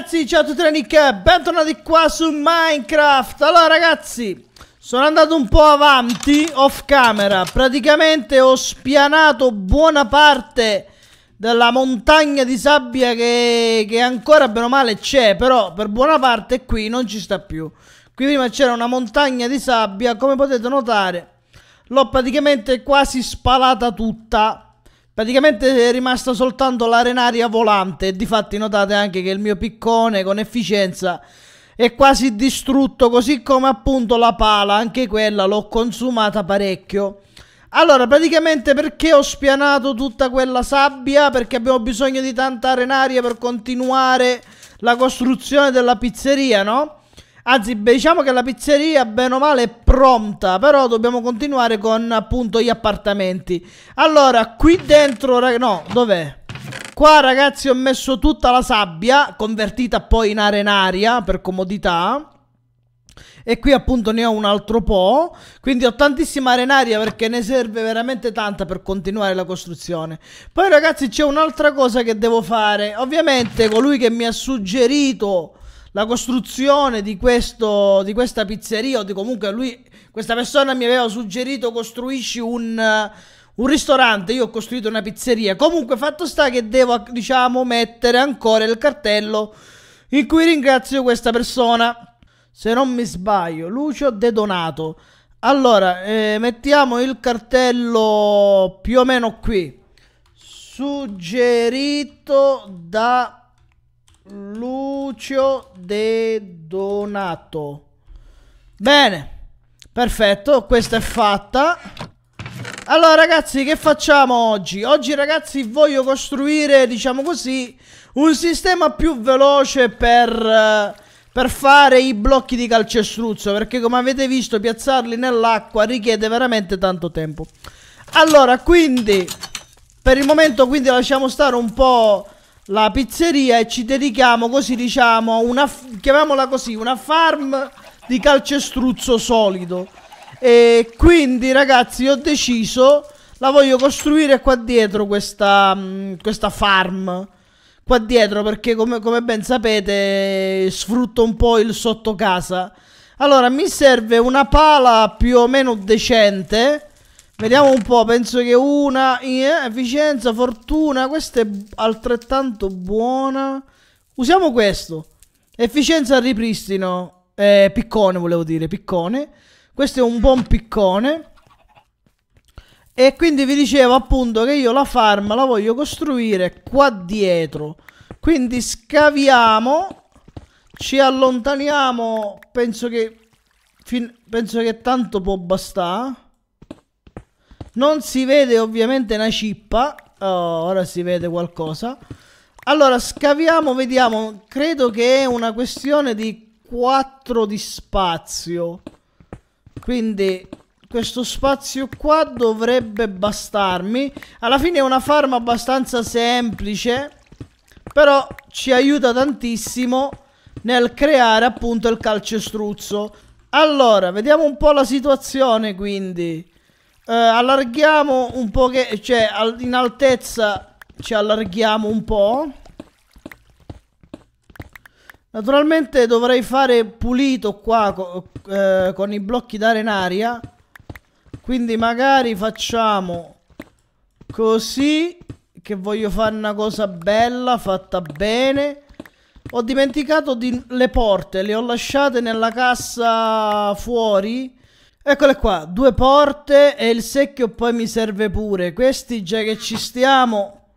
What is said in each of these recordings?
ragazzi, ciao a tutti da Nick e bentornati qua su Minecraft Allora ragazzi, sono andato un po' avanti off camera Praticamente ho spianato buona parte della montagna di sabbia che, che ancora bene o male c'è Però per buona parte qui non ci sta più Qui prima c'era una montagna di sabbia, come potete notare L'ho praticamente quasi spalata tutta Praticamente è rimasta soltanto l'arenaria volante. E Difatti notate anche che il mio piccone con efficienza è quasi distrutto, così come appunto la pala, anche quella l'ho consumata parecchio. Allora, praticamente perché ho spianato tutta quella sabbia? Perché abbiamo bisogno di tanta arenaria per continuare la costruzione della pizzeria, no? Anzi, diciamo che la pizzeria, bene o male, è pronta, però dobbiamo continuare con appunto gli appartamenti. Allora, qui dentro, ragazzi, no, dov'è? Qua ragazzi ho messo tutta la sabbia, convertita poi in arenaria per comodità. E qui appunto ne ho un altro po', quindi ho tantissima arenaria perché ne serve veramente tanta per continuare la costruzione. Poi ragazzi c'è un'altra cosa che devo fare, ovviamente colui che mi ha suggerito la costruzione di, questo, di questa pizzeria o di comunque lui, questa persona mi aveva suggerito costruisci un, un ristorante, io ho costruito una pizzeria. Comunque fatto sta che devo, diciamo, mettere ancora il cartello in cui ringrazio questa persona. Se non mi sbaglio, Lucio De Donato. Allora, eh, mettiamo il cartello più o meno qui. Suggerito da Lucio De Donato. Bene, perfetto, questa è fatta. Allora ragazzi, che facciamo oggi? Oggi ragazzi voglio costruire, diciamo così, un sistema più veloce per, eh, per fare i blocchi di calcestruzzo. Perché come avete visto piazzarli nell'acqua richiede veramente tanto tempo. Allora, quindi, per il momento quindi lasciamo stare un po' la pizzeria e ci dedichiamo così diciamo una, chiamiamola così una farm di calcestruzzo solido e quindi ragazzi ho deciso la voglio costruire qua dietro questa, mm, questa farm qua dietro perché come, come ben sapete sfrutto un po' il sottocasa allora mi serve una pala più o meno decente Vediamo un po', penso che una, eh, Vicenza, Fortuna, questa è altrettanto buona. Usiamo questo. Efficienza al ripristino, eh, piccone volevo dire, piccone. Questo è un buon piccone. E quindi vi dicevo appunto che io la farm la voglio costruire qua dietro. Quindi scaviamo, ci allontaniamo, penso che, penso che tanto può bastare. Non si vede ovviamente una cippa. Oh, ora si vede qualcosa. Allora, scaviamo, vediamo. Credo che è una questione di 4 di spazio. Quindi questo spazio qua dovrebbe bastarmi. Alla fine è una farma abbastanza semplice. Però ci aiuta tantissimo nel creare appunto il calcestruzzo. Allora, vediamo un po' la situazione quindi eh, allarghiamo un po' che, cioè al, in altezza ci allarghiamo un po'. Naturalmente dovrei fare pulito qua co eh, con i blocchi d'arenaria. Quindi magari facciamo così che voglio fare una cosa bella, fatta bene. Ho dimenticato di le porte, le ho lasciate nella cassa fuori Eccole qua, due porte e il secchio poi mi serve pure. Questi già che ci stiamo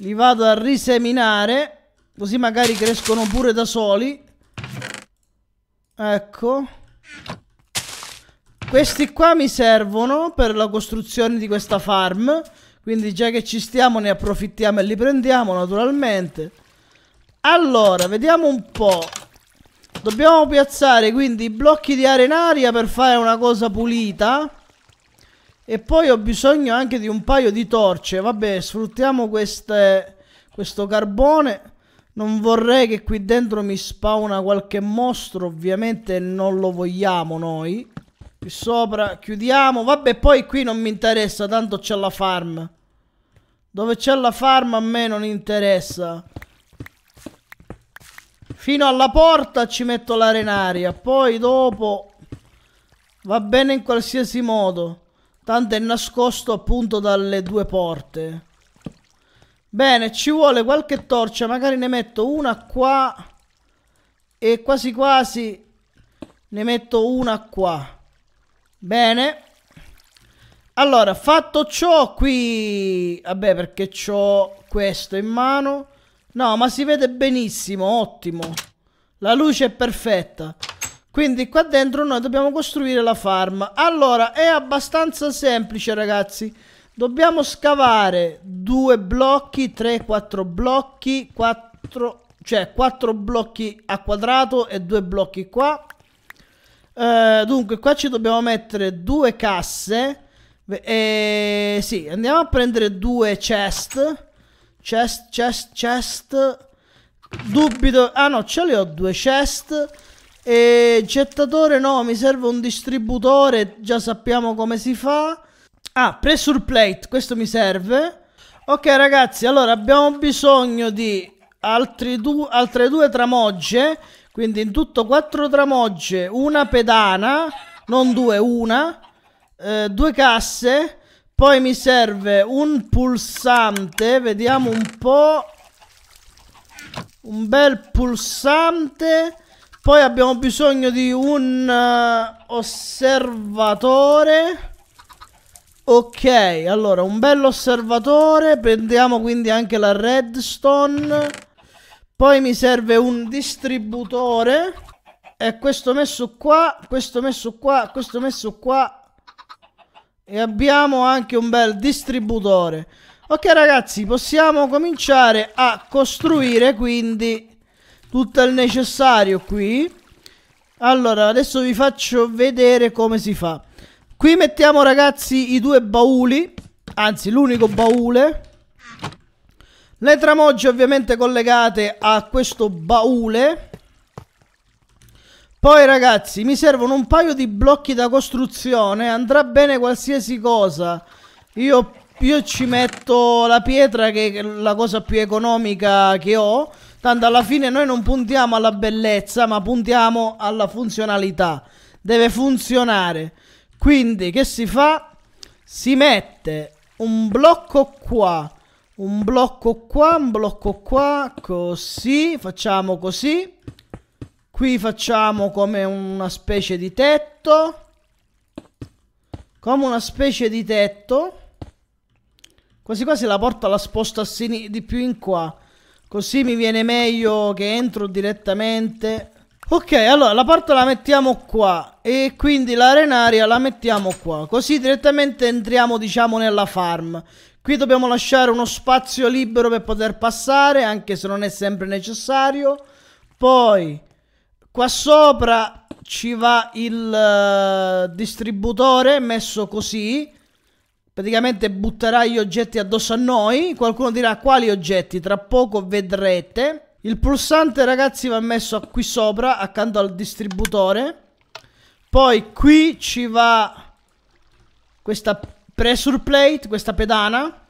li vado a riseminare, così magari crescono pure da soli. Ecco. Questi qua mi servono per la costruzione di questa farm, quindi già che ci stiamo ne approfittiamo e li prendiamo naturalmente. Allora, vediamo un po'. Dobbiamo piazzare quindi i blocchi di arenaria per fare una cosa pulita. E poi ho bisogno anche di un paio di torce. Vabbè, sfruttiamo queste, questo carbone. Non vorrei che qui dentro mi spawna qualche mostro. Ovviamente non lo vogliamo noi. Qui sopra chiudiamo. Vabbè, poi qui non mi interessa, tanto c'è la farm. Dove c'è la farm a me non interessa. Fino alla porta ci metto l'arenaria, poi dopo va bene in qualsiasi modo, tanto è nascosto appunto dalle due porte. Bene, ci vuole qualche torcia, magari ne metto una qua e quasi quasi ne metto una qua. Bene. Allora, fatto ciò qui... Vabbè, perché ho questo in mano. No, ma si vede benissimo, ottimo. La luce è perfetta. Quindi qua dentro noi dobbiamo costruire la farm. Allora, è abbastanza semplice, ragazzi. Dobbiamo scavare due blocchi, 3, 4 blocchi, 4, cioè 4 blocchi a quadrato e due blocchi qua. Eh, dunque, qua ci dobbiamo mettere due casse. E, eh, sì, andiamo a prendere due chest. Chest, chest, chest. Dubito. Ah no, ce li ho due chest. E gettatore no, mi serve un distributore. Già sappiamo come si fa. Ah, pressure plate, questo mi serve. Ok ragazzi, allora abbiamo bisogno di du altre due tramogge. Quindi in tutto quattro tramogge, una pedana, non due, una. Eh, due casse poi mi serve un pulsante, vediamo un po'. Un bel pulsante. Poi abbiamo bisogno di un uh, osservatore. Ok, allora un bello osservatore. Prendiamo quindi anche la redstone. Poi mi serve un distributore. E eh, questo messo qua, questo messo qua, questo messo qua e abbiamo anche un bel distributore. Ok ragazzi, possiamo cominciare a costruire quindi tutto il necessario qui. Allora, adesso vi faccio vedere come si fa. Qui mettiamo ragazzi i due bauli, anzi l'unico baule. Le tramogge ovviamente collegate a questo baule. Poi ragazzi, mi servono un paio di blocchi da costruzione, andrà bene qualsiasi cosa. Io, io ci metto la pietra che è la cosa più economica che ho. Tanto alla fine noi non puntiamo alla bellezza, ma puntiamo alla funzionalità. Deve funzionare. Quindi che si fa? Si mette un blocco qua, un blocco qua, un blocco qua, così, facciamo così. Qui facciamo come una specie di tetto. Come una specie di tetto. Quasi quasi la porta la sposto a di più in qua. Così mi viene meglio che entro direttamente. Ok, allora la porta la mettiamo qua. E quindi l'arenaria la mettiamo qua. Così direttamente entriamo diciamo nella farm. Qui dobbiamo lasciare uno spazio libero per poter passare, anche se non è sempre necessario. Poi Qua sopra ci va il eh, distributore messo così. Praticamente butterà gli oggetti addosso a noi. Qualcuno dirà quali oggetti, tra poco vedrete. Il pulsante ragazzi va messo qui sopra, accanto al distributore. Poi qui ci va questa pressure plate, questa pedana.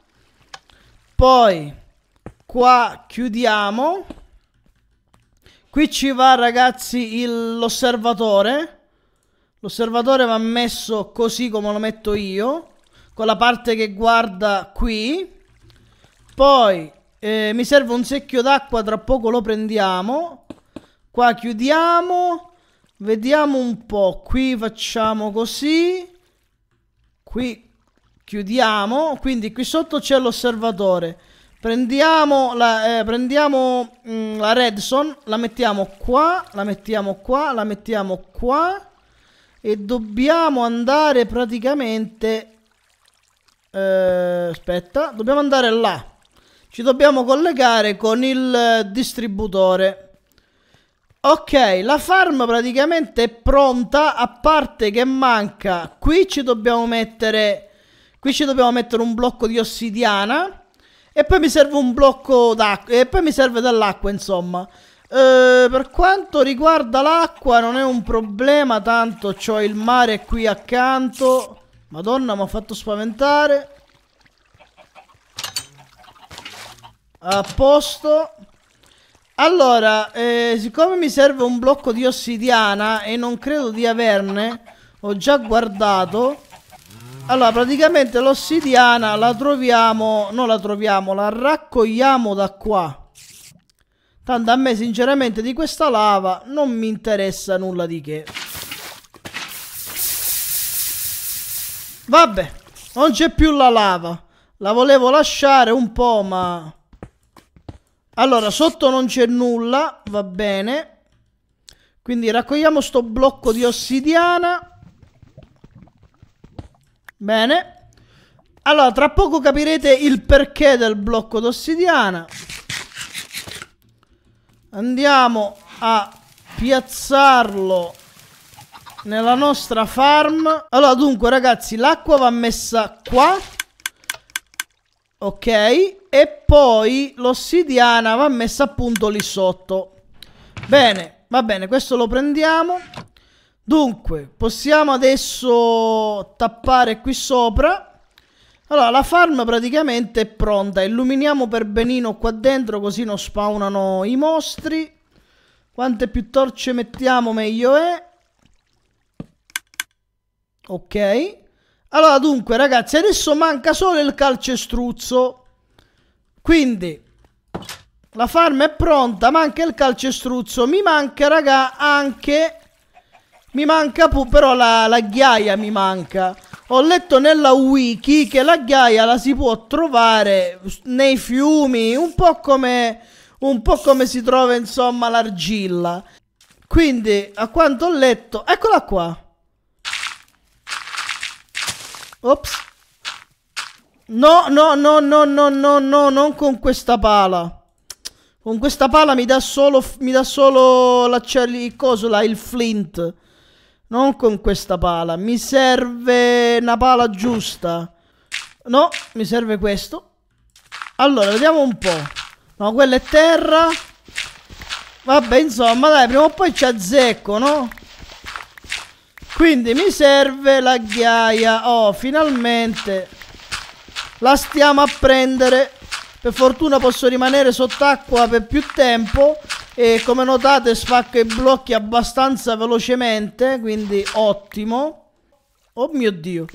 Poi qua chiudiamo Qui ci va ragazzi l'osservatore. L'osservatore va messo così come lo metto io. Con la parte che guarda qui. Poi eh, mi serve un secchio d'acqua, tra poco lo prendiamo. Qua chiudiamo. Vediamo un po'. Qui facciamo così. Qui chiudiamo. Quindi qui sotto c'è l'osservatore. Prendiamo la, eh, prendiamo, mh, mm, la redstone, la mettiamo qua, la mettiamo qua, la mettiamo qua. E dobbiamo andare praticamente... Eh, aspetta, dobbiamo andare là. Ci dobbiamo collegare con il distributore. Ok, la farm praticamente è pronta, a parte che manca. Qui ci dobbiamo mettere... Qui ci dobbiamo mettere un blocco di ossidiana. E poi mi serve un blocco d'acqua. E poi mi serve dell'acqua, insomma. Eh, per quanto riguarda l'acqua, non è un problema. Tanto c'ho il mare qui accanto. Madonna, mi ha fatto spaventare. A posto. Allora, eh, siccome mi serve un blocco di ossidiana e non credo di averne, ho già guardato. Allora, praticamente l'ossidiana la troviamo... Non la troviamo, la raccogliamo da qua. Tanto a me, sinceramente, di questa lava non mi interessa nulla di che. Vabbè, non c'è più la lava. La volevo lasciare un po', ma... Allora, sotto non c'è nulla, va bene. Quindi raccogliamo sto blocco di ossidiana. Bene. Allora, tra poco capirete il perché del blocco d'ossidiana. Andiamo a piazzarlo nella nostra farm. Allora, dunque, ragazzi, l'acqua va messa qua. Ok. E poi l'ossidiana va messa appunto lì sotto. Bene, va bene, questo lo prendiamo. Dunque, possiamo adesso tappare qui sopra. Allora, la farm praticamente è pronta. Illuminiamo per benino qua dentro così non spawnano i mostri. Quante più torce mettiamo meglio è. Ok. Allora, dunque, ragazzi, adesso manca solo il calcestruzzo. Quindi, la farm è pronta, manca il calcestruzzo. Mi manca, raga, anche mi manca però la, la ghiaia mi manca. Ho letto nella wiki che la ghiaia la si può trovare nei fiumi, un po' come, un po come si trova insomma l'argilla. Quindi, a quanto ho letto, eccola qua. Ops. No, no, no, no, no, no, no, non con questa pala. Con questa pala mi dà solo, mi dà solo la, il coso là, il flint. Non con questa pala. Mi serve una pala giusta. No, mi serve questo. Allora, vediamo un po'. No, quella è terra. Vabbè, insomma, dai, prima o poi ci azzecco, no? Quindi mi serve la ghiaia. Oh, finalmente. La stiamo a prendere. Per fortuna posso rimanere sott'acqua per più tempo e come notate spacca i blocchi abbastanza velocemente quindi ottimo oh mio dio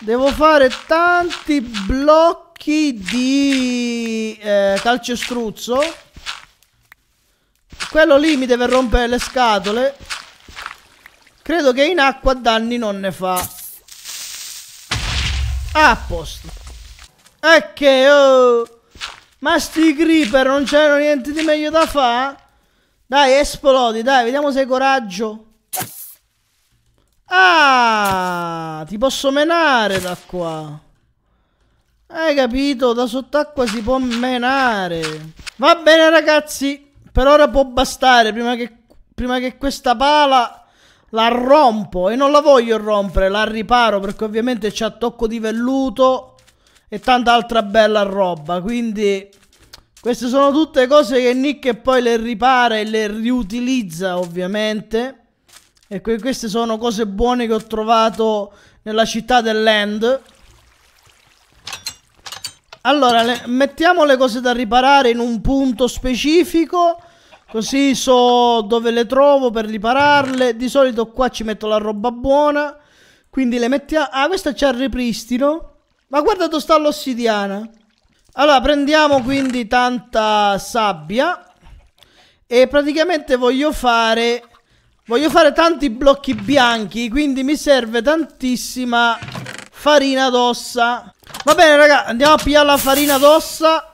devo fare tanti blocchi di eh, calcestruzzo quello lì mi deve rompere le scatole credo che in acqua danni non ne fa ah, a posto ok oh ma sti creeper non c'era niente di meglio da fare dai, esplodi, dai, vediamo se hai coraggio. Ah, ti posso menare da qua. Hai capito? Da sott'acqua si può menare. Va bene, ragazzi. Per ora può bastare. Prima che, prima che questa pala la rompo. E non la voglio rompere, la riparo. Perché ovviamente c'ha tocco di velluto e tanta altra bella roba. Quindi queste sono tutte cose che Nick poi le ripara e le riutilizza ovviamente. E que queste sono cose buone che ho trovato nella città del land Allora, le mettiamo le cose da riparare in un punto specifico. Così so dove le trovo per ripararle. Di solito qua ci metto la roba buona. Quindi le mettiamo... Ah, questa c'è il ripristino. Ma guarda dove sta l'ossidiana. Allora prendiamo quindi tanta sabbia e praticamente voglio fare voglio fare tanti blocchi bianchi quindi mi serve tantissima farina d'ossa. Va bene raga, andiamo a pigliare la farina d'ossa.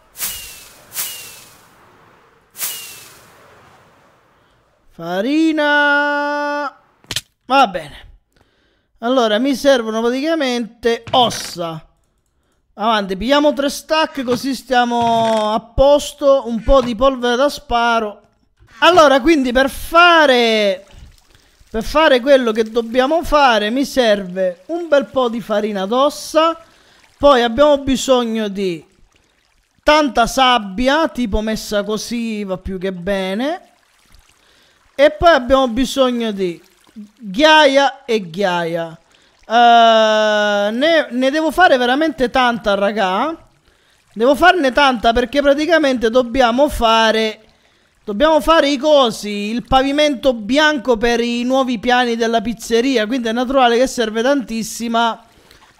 Farina... Va bene. Allora, mi servono praticamente ossa. Avanti, pigliamo tre stack così stiamo a posto. Un po' di polvere da sparo. Allora, quindi per fare... Per fare quello che dobbiamo fare mi serve un bel po' di farina d'ossa. Poi abbiamo bisogno di tanta sabbia, tipo messa così va più che bene. E poi abbiamo bisogno di ghiaia e ghiaia. Uh, ne, ne, devo fare veramente tanta, raga. Devo farne tanta perché praticamente dobbiamo fare... Dobbiamo fare i cosi, il pavimento bianco per i nuovi piani della pizzeria, quindi è naturale che serve tantissima...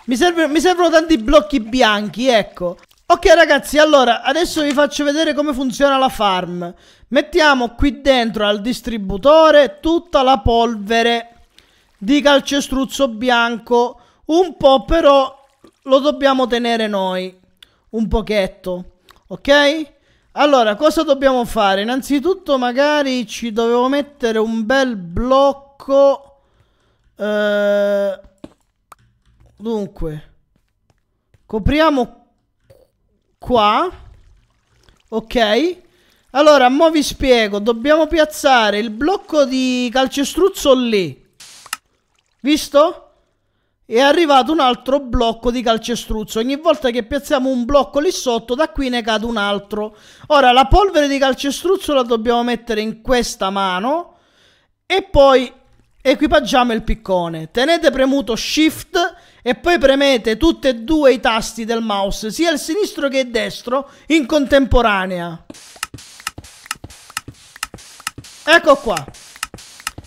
Mi, serve, mi servono tanti blocchi bianchi, ecco. Ok ragazzi, allora, adesso vi faccio vedere come funziona la farm. Mettiamo qui dentro al distributore tutta la polvere di calcestruzzo bianco. Un po' però lo dobbiamo tenere noi. Un pochetto. Ok? Allora, cosa dobbiamo fare? Innanzitutto magari ci dovevo mettere un bel blocco. Eh, dunque. Copriamo qua. Ok. Allora, mo vi spiego. Dobbiamo piazzare il blocco di calcestruzzo lì. Visto? È arrivato un altro blocco di calcestruzzo. Ogni volta che piazziamo un blocco lì sotto, da qui ne cade un altro. Ora, la polvere di calcestruzzo la dobbiamo mettere in questa mano e poi equipaggiamo il piccone. Tenete premuto Shift e poi premete tutti e due i tasti del mouse, sia il sinistro che il destro, in contemporanea. Ecco qua.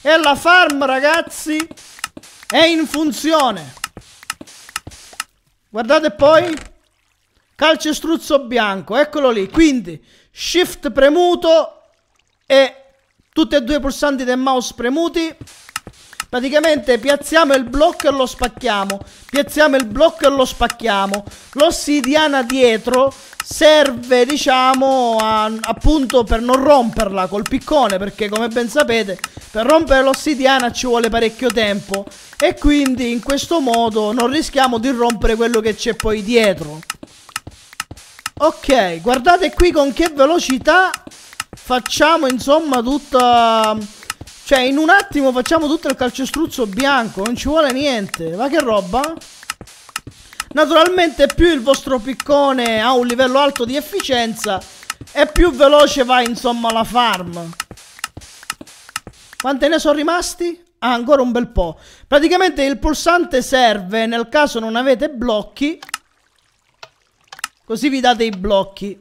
E la farm, ragazzi, è in funzione. Guardate poi. Calcestruzzo bianco. Eccolo lì. Quindi shift premuto e tutti e due i pulsanti del mouse premuti. Praticamente piazziamo il blocco e lo spacchiamo. Piazziamo il blocco e lo spacchiamo. L'ossidiana dietro serve, diciamo, a, appunto per non romperla col piccone, perché come ben sapete, per rompere l'ossidiana ci vuole parecchio tempo e quindi in questo modo non rischiamo di rompere quello che c'è poi dietro. Ok, guardate qui con che velocità facciamo insomma tutta cioè, in un attimo facciamo tutto il calcestruzzo bianco, non ci vuole niente. Ma che roba? Naturalmente più il vostro piccone ha un livello alto di efficienza e più veloce va insomma la farm. Quante ne sono rimasti? Ah, ancora un bel po'. Praticamente il pulsante serve nel caso non avete blocchi. Così vi date i blocchi.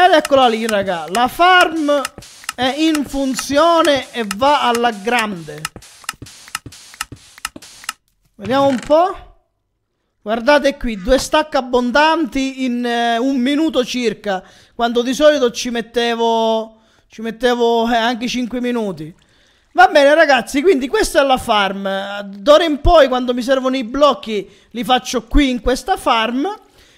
Ed eccola lì, raga. La farm è in funzione e va alla grande. Vediamo un po'. Guardate qui, due stack abbondanti in eh, un minuto circa, quando di solito ci mettevo, ci mettevo eh, anche 5 minuti. Va bene ragazzi, quindi questa è la farm. D'ora in poi quando mi servono i blocchi li faccio qui in questa farm.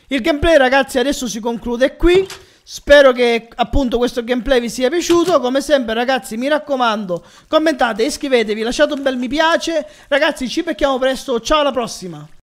Il gameplay ragazzi adesso si conclude qui. Spero che appunto questo gameplay vi sia piaciuto. Come sempre, ragazzi, mi raccomando, commentate, iscrivetevi, lasciate un bel mi piace. Ragazzi, ci becchiamo presto. Ciao alla prossima.